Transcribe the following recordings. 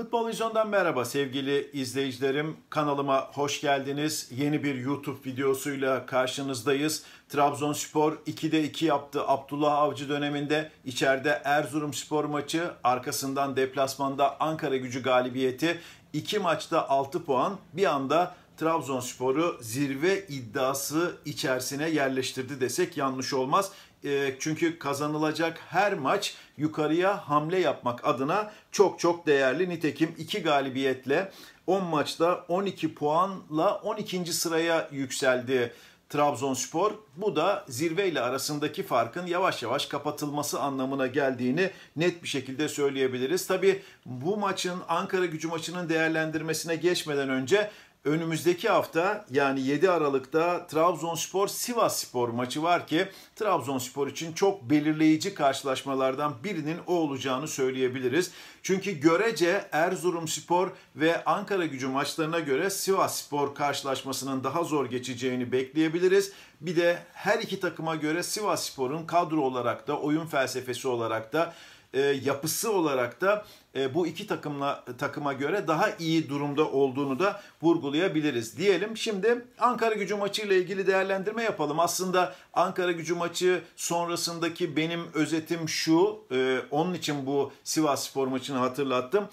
Futbol Vizyon'dan merhaba sevgili izleyicilerim. Kanalıma hoş geldiniz. Yeni bir YouTube videosuyla karşınızdayız. Trabzonspor 2'de 2 yaptı Abdullah Avcı döneminde. içeride Erzurumspor maçı, arkasından deplasmanda Ankara Gücü galibiyeti. İki maçta 6 puan bir anda Trabzonspor'u zirve iddiası içerisine yerleştirdi desek yanlış olmaz. Ee, çünkü kazanılacak her maç yukarıya hamle yapmak adına çok çok değerli. Nitekim iki galibiyetle 10 maçta 12 puanla 12. sıraya yükseldi Trabzonspor. Bu da zirve ile arasındaki farkın yavaş yavaş kapatılması anlamına geldiğini net bir şekilde söyleyebiliriz. Tabi bu maçın Ankara gücü maçının değerlendirmesine geçmeden önce Önümüzdeki hafta yani 7 Aralık'ta Trabzonspor Sivas Spor maçı var ki Trabzonspor için çok belirleyici karşılaşmalardan birinin o olacağını söyleyebiliriz. Çünkü görece Erzurumspor ve Ankara gücü maçlarına göre Sivas Spor karşılaşmasının daha zor geçeceğini bekleyebiliriz. Bir de her iki takıma göre Sivas Spor'un kadro olarak da oyun felsefesi olarak da e, yapısı olarak da e, bu iki takımla takıma göre daha iyi durumda olduğunu da vurgulayabiliriz diyelim. Şimdi Ankara Gücü maçı ile ilgili değerlendirme yapalım. Aslında Ankara Gücü maçı sonrasındaki benim özetim şu. E, onun için bu Sivas Spor maçını hatırlattım.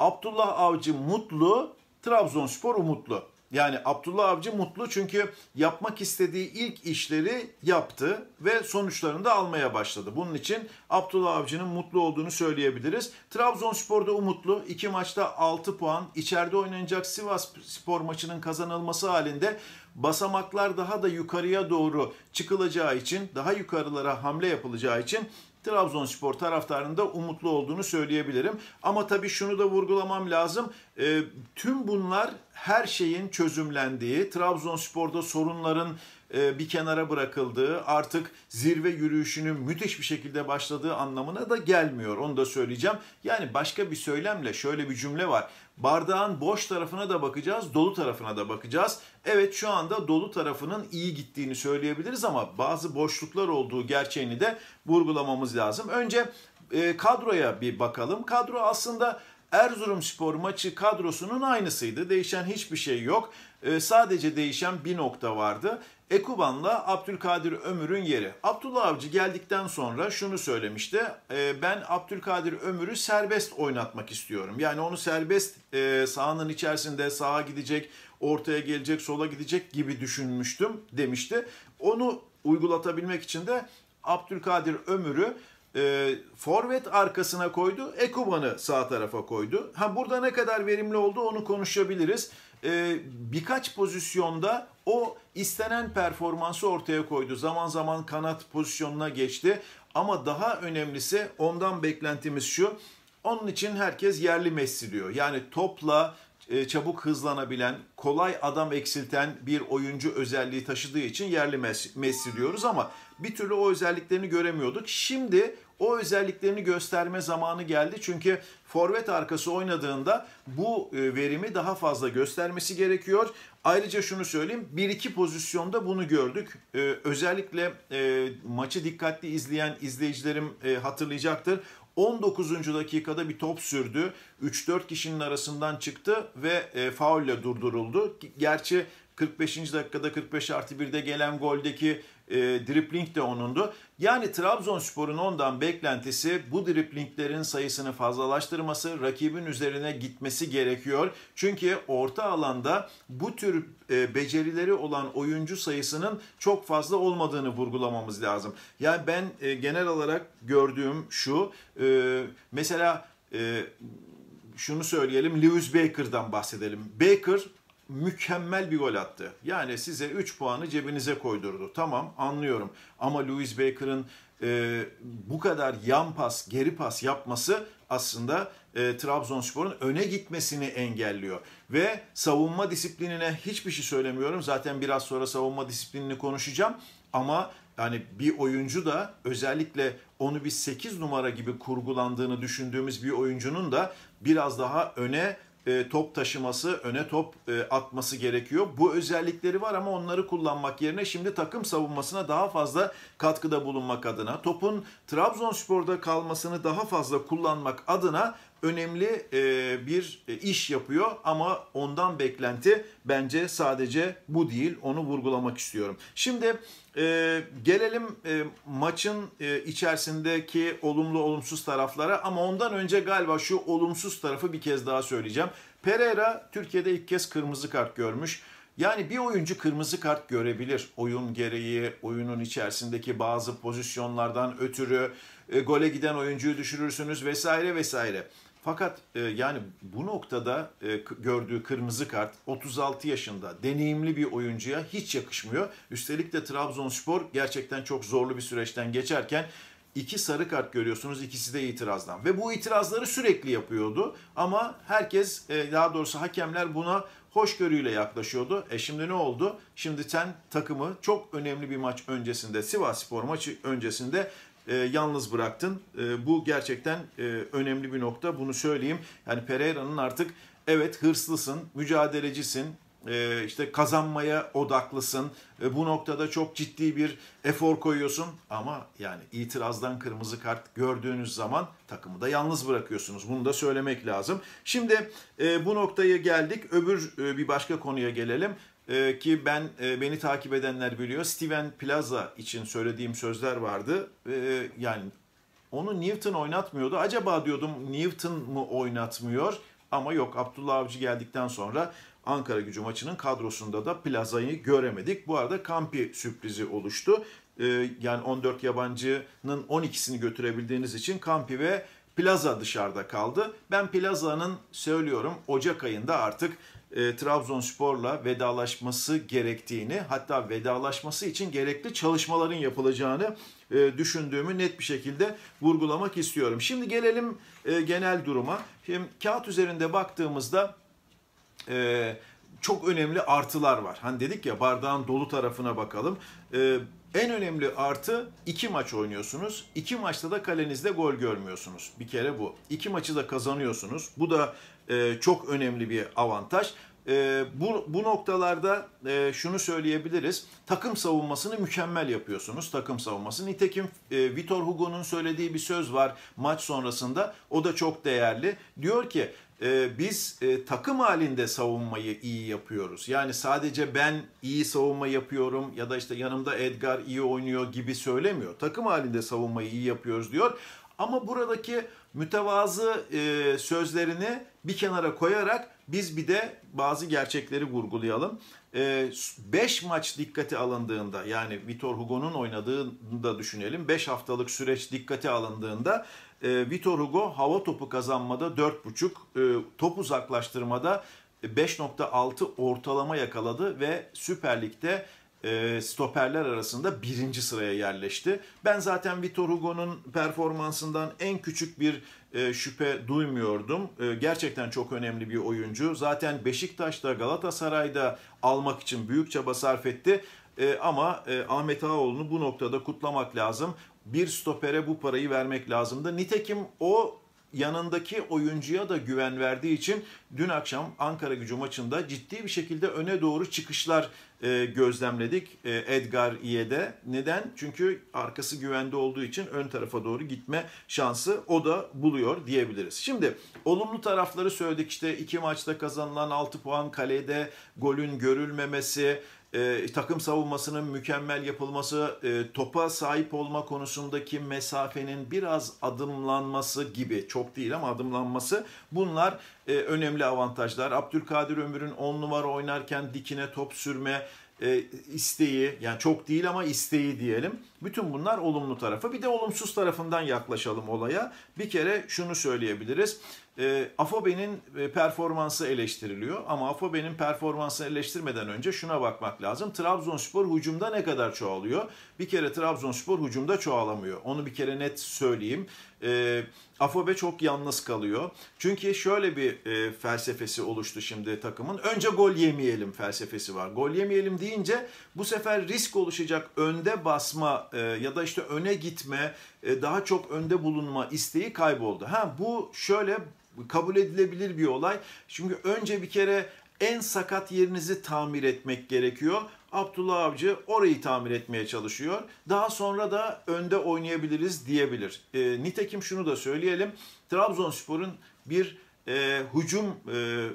Abdullah Avcı mutlu, Trabzonspor umutlu. Yani Abdullah Avcı mutlu çünkü yapmak istediği ilk işleri yaptı ve sonuçlarını da almaya başladı. Bunun için Abdullah Avcı'nın mutlu olduğunu söyleyebiliriz. Trabzonspor'da umutlu. İki maçta 6 puan. İçeride oynanacak Sivas Spor maçının kazanılması halinde basamaklar daha da yukarıya doğru çıkılacağı için, daha yukarılara hamle yapılacağı için Trabzonspor taraftarında umutlu olduğunu söyleyebilirim. Ama tabii şunu da vurgulamam lazım. E, tüm bunlar her şeyin çözümlendiği, Trabzonspor'da sorunların e, bir kenara bırakıldığı, artık zirve yürüyüşünün müthiş bir şekilde başladığı anlamına da gelmiyor. Onu da söyleyeceğim. Yani başka bir söylemle şöyle bir cümle var. Bardağın boş tarafına da bakacağız, dolu tarafına da bakacağız. Evet şu anda dolu tarafının iyi gittiğini söyleyebiliriz ama bazı boşluklar olduğu gerçeğini de vurgulamamız lazım. Önce e, kadroya bir bakalım. Kadro aslında Erzurumspor maçı kadrosunun aynısıydı. Değişen hiçbir şey yok. E, sadece değişen bir nokta vardı. Ekuban'la Abdülkadir Ömür'ün yeri. Abdullah Avcı geldikten sonra şunu söylemişti. E, ben Abdülkadir Ömür'ü serbest oynatmak istiyorum. Yani onu serbest e, sahanın içerisinde sağa gidecek, ortaya gelecek, sola gidecek gibi düşünmüştüm demişti. Onu uygulatabilmek için de Abdülkadir Ömür'ü e, forvet arkasına koydu. Ekuban'ı sağ tarafa koydu. Ha burada ne kadar verimli oldu onu konuşabiliriz. E, birkaç pozisyonda o istenen performansı ortaya koydu. Zaman zaman kanat pozisyonuna geçti ama daha önemlisi ondan beklentimiz şu. Onun için herkes yerli Messi diyor. Yani topla e, çabuk hızlanabilen, kolay adam eksilten bir oyuncu özelliği taşıdığı için yerli Messi, Messi diyoruz ama bir türlü o özelliklerini göremiyorduk. Şimdi o özelliklerini gösterme zamanı geldi. Çünkü forvet arkası oynadığında bu e, verimi daha fazla göstermesi gerekiyor. Ayrıca şunu söyleyeyim. Bir iki pozisyonda bunu gördük. E, özellikle e, maçı dikkatli izleyen izleyicilerim hatırlayacaktır. 19. dakikada bir top sürdü. 3-4 kişinin arasından çıktı ve faulle durduruldu. Gerçi 45. dakikada 45 artı 1'de gelen goldeki e, dripling de onundu. Yani Trabzonspor'un ondan beklentisi bu driplinglerin sayısını fazlalaştırması, rakibin üzerine gitmesi gerekiyor. Çünkü orta alanda bu tür e, becerileri olan oyuncu sayısının çok fazla olmadığını vurgulamamız lazım. Yani ben e, genel olarak gördüğüm şu, e, mesela e, şunu söyleyelim, Lewis Baker'dan bahsedelim. Baker mükemmel bir gol attı. Yani size 3 puanı cebinize koydurdu. Tamam anlıyorum ama Louis Baker'ın e, bu kadar yan pas, geri pas yapması aslında e, Trabzonspor'un öne gitmesini engelliyor. Ve savunma disiplinine hiçbir şey söylemiyorum. Zaten biraz sonra savunma disiplinini konuşacağım. Ama yani bir oyuncu da özellikle onu bir 8 numara gibi kurgulandığını düşündüğümüz bir oyuncunun da biraz daha öne e, top taşıması, öne top e, atması gerekiyor. Bu özellikleri var ama onları kullanmak yerine şimdi takım savunmasına daha fazla katkıda bulunmak adına, topun Trabzonspor'da kalmasını daha fazla kullanmak adına önemli e, bir e, iş yapıyor ama ondan beklenti bence sadece bu değil. Onu vurgulamak istiyorum. Şimdi e, gelelim maçın içerisindeki olumlu olumsuz taraflara ama ondan önce galiba şu olumsuz tarafı bir kez daha söyleyeceğim. Pereira Türkiye'de ilk kez kırmızı kart görmüş. Yani bir oyuncu kırmızı kart görebilir oyun gereği, oyunun içerisindeki bazı pozisyonlardan ötürü, gole giden oyuncuyu düşürürsünüz vesaire vesaire. Fakat e, yani bu noktada e, gördüğü kırmızı kart 36 yaşında deneyimli bir oyuncuya hiç yakışmıyor. Üstelik de Trabzonspor gerçekten çok zorlu bir süreçten geçerken iki sarı kart görüyorsunuz ikisi de itirazdan. Ve bu itirazları sürekli yapıyordu ama herkes e, daha doğrusu hakemler buna hoşgörüyle yaklaşıyordu. E şimdi ne oldu? Şimdi sen takımı çok önemli bir maç öncesinde Sivas Spor maçı öncesinde e, yalnız bıraktın. E, bu gerçekten e, önemli bir nokta. Bunu söyleyeyim. Yani Pereira'nın artık evet hırslısın, mücadelecisin, e, işte kazanmaya odaklısın. E, bu noktada çok ciddi bir efor koyuyorsun ama yani itirazdan kırmızı kart gördüğünüz zaman takımı da yalnız bırakıyorsunuz. Bunu da söylemek lazım. Şimdi e, bu noktaya geldik. Öbür e, bir başka konuya gelelim e, ki ben e, beni takip edenler biliyor. Steven Plaza için söylediğim sözler vardı. E, yani onu Newton oynatmıyordu. Acaba diyordum Newton mu oynatmıyor? Ama yok Abdullah Avcı geldikten sonra Ankara gücü maçının kadrosunda da Plaza'yı göremedik. Bu arada Kampi sürprizi oluştu. Ee, yani 14 yabancının 12'sini götürebildiğiniz için Kampi ve Plaza dışarıda kaldı. Ben Plaza'nın söylüyorum Ocak ayında artık e, Trabzonspor'la vedalaşması gerektiğini hatta vedalaşması için gerekli çalışmaların yapılacağını e, düşündüğümü net bir şekilde vurgulamak istiyorum. Şimdi gelelim e, genel duruma. Şimdi kağıt üzerinde baktığımızda e, çok önemli artılar var. Hani dedik ya bardağın dolu tarafına bakalım. E, en önemli artı iki maç oynuyorsunuz. İki maçta da kalenizde gol görmüyorsunuz. Bir kere bu. İki maçı da kazanıyorsunuz. Bu da e, çok önemli bir avantaj. E, bu, bu noktalarda e, şunu söyleyebiliriz. Takım savunmasını mükemmel yapıyorsunuz. Takım savunması. Nitekim e, Vitor Hugo'nun söylediği bir söz var maç sonrasında. O da çok değerli. Diyor ki ee, biz e, takım halinde savunmayı iyi yapıyoruz. Yani sadece ben iyi savunma yapıyorum ya da işte yanımda Edgar iyi oynuyor gibi söylemiyor. Takım halinde savunmayı iyi yapıyoruz diyor. Ama buradaki mütevazı e, sözlerini bir kenara koyarak biz bir de bazı gerçekleri vurgulayalım. 5 e, maç dikkate alındığında yani Vitor Hugo'nun oynadığını da düşünelim. 5 haftalık süreç dikkate alındığında e, Vitor Hugo hava topu kazanmada 4.5, e, top uzaklaştırmada 5.6 e, ortalama yakaladı ve Süper Lig'de e, stoperler arasında birinci sıraya yerleşti. Ben zaten Vitor Hugo'nun performansından en küçük bir e, şüphe duymuyordum. E, gerçekten çok önemli bir oyuncu. Zaten Beşiktaş'ta, Galatasaray'da almak için büyük çaba sarf etti. E, ama e, Ahmet Ağaoğlu'nu bu noktada kutlamak lazım. Bir stopere bu parayı vermek lazımdı. Nitekim o yanındaki oyuncuya da güven verdiği için dün akşam Ankara gücü maçında ciddi bir şekilde öne doğru çıkışlar e, gözlemledik e, Edgar Iye'de. Neden? Çünkü arkası güvende olduğu için ön tarafa doğru gitme şansı o da buluyor diyebiliriz. Şimdi olumlu tarafları söyledik işte iki maçta kazanılan 6 puan kalede golün görülmemesi, e, takım savunmasının mükemmel yapılması, e, topa sahip olma konusundaki mesafenin biraz adımlanması gibi çok değil ama adımlanması bunlar e, önemli avantajlar. Abdülkadir Ömür'ün 10 numara oynarken dikine top sürme e, isteği yani çok değil ama isteği diyelim bütün bunlar olumlu tarafı. Bir de olumsuz tarafından yaklaşalım olaya. Bir kere şunu söyleyebiliriz. Ee, e, Afobe'nin performansı eleştiriliyor ama Afobe'nin performansını eleştirmeden önce şuna bakmak lazım. Trabzonspor hücumda ne kadar çoğalıyor? Bir kere Trabzonspor hücumda çoğalamıyor. Onu bir kere net söyleyeyim. E, Afobe çok yalnız kalıyor. Çünkü şöyle bir e, felsefesi oluştu şimdi takımın. Önce gol yemeyelim felsefesi var. Gol yemeyelim deyince bu sefer risk oluşacak önde basma e, ya da işte öne gitme, e, daha çok önde bulunma isteği kayboldu. Ha bu şöyle kabul edilebilir bir olay. Çünkü önce bir kere en sakat yerinizi tamir etmek gerekiyor. Abdullah Avcı orayı tamir etmeye çalışıyor. Daha sonra da önde oynayabiliriz diyebilir. E, nitekim şunu da söyleyelim. Trabzonspor'un bir e, hücum e,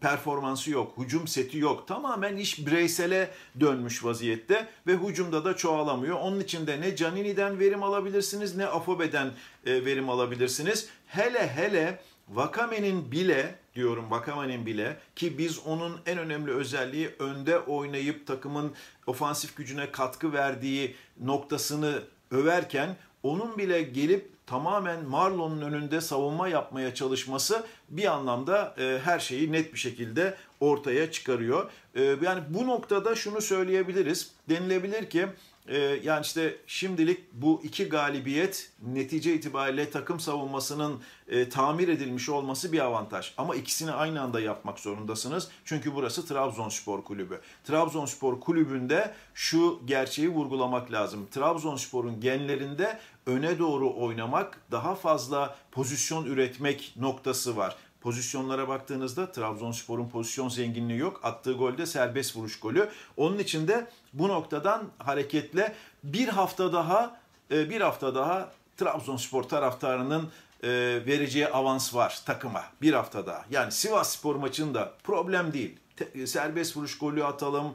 performansı yok, hücum seti yok. Tamamen iş bireysele dönmüş vaziyette ve hücumda da çoğalamıyor. Onun için de ne Canini'den verim alabilirsiniz ne Afobe'den e, verim alabilirsiniz. Hele hele Vakame'nin bile diyorum Vakame'nin bile ki biz onun en önemli özelliği önde oynayıp takımın ofansif gücüne katkı verdiği noktasını överken onun bile gelip tamamen Marlon'un önünde savunma yapmaya çalışması bir anlamda e, her şeyi net bir şekilde ortaya çıkarıyor. E, yani bu noktada şunu söyleyebiliriz. Denilebilir ki ee, yani işte şimdilik bu iki galibiyet netice itibariyle takım savunmasının e, tamir edilmiş olması bir avantaj. Ama ikisini aynı anda yapmak zorundasınız. Çünkü burası Trabzonspor Kulübü. Trabzonspor Kulübü'nde şu gerçeği vurgulamak lazım. Trabzonspor'un genlerinde öne doğru oynamak, daha fazla pozisyon üretmek noktası var. Pozisyonlara baktığınızda Trabzonspor'un pozisyon zenginliği yok. Attığı golde serbest vuruş golü. Onun için de bu noktadan hareketle bir hafta daha e, bir hafta daha Trabzonspor taraftarının e, vereceği avans var takıma. Bir hafta daha. Yani Sivas Spor maçında problem değil e, serbest vuruş golü atalım.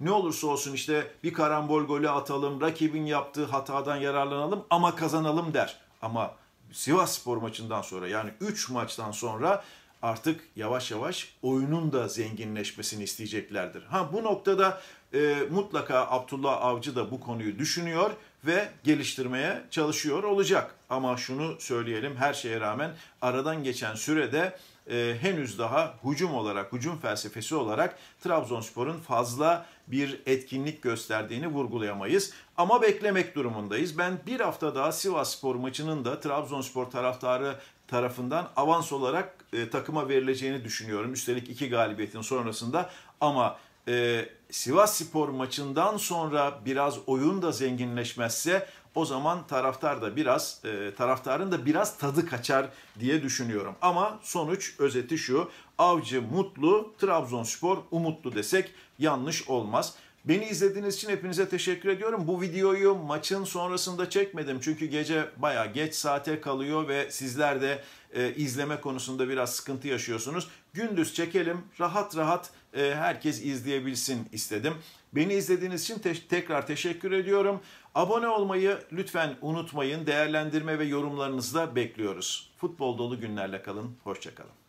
ne olursa olsun işte bir karambol golü atalım. Rakibin yaptığı hatadan yararlanalım ama kazanalım der. Ama Sivas Spor maçından sonra yani 3 maçtan sonra artık yavaş yavaş oyunun da zenginleşmesini isteyeceklerdir. Ha bu noktada e, mutlaka Abdullah Avcı da bu konuyu düşünüyor ve geliştirmeye çalışıyor olacak. Ama şunu söyleyelim her şeye rağmen aradan geçen sürede e, henüz daha hücum olarak, hücum felsefesi olarak Trabzonspor'un fazla bir etkinlik gösterdiğini vurgulayamayız. Ama beklemek durumundayız. Ben bir hafta daha Sivas Spor maçının da Trabzonspor taraftarı tarafından avans olarak e, takıma verileceğini düşünüyorum. Üstelik iki galibiyetin sonrasında ama e, Sivas Spor maçından sonra biraz oyun da zenginleşmezse o zaman taraftar da biraz e, taraftarın da biraz tadı kaçar diye düşünüyorum. Ama sonuç özeti şu. Avcı mutlu, Trabzonspor umutlu desek yanlış olmaz. Beni izlediğiniz için hepinize teşekkür ediyorum. Bu videoyu maçın sonrasında çekmedim. Çünkü gece baya geç saate kalıyor ve sizler de e, izleme konusunda biraz sıkıntı yaşıyorsunuz. Gündüz çekelim, rahat rahat e, herkes izleyebilsin istedim. Beni izlediğiniz için te- tekrar teşekkür ediyorum. Abone olmayı lütfen unutmayın. Değerlendirme ve yorumlarınızı da bekliyoruz. Futbol dolu günlerle kalın. Hoşçakalın.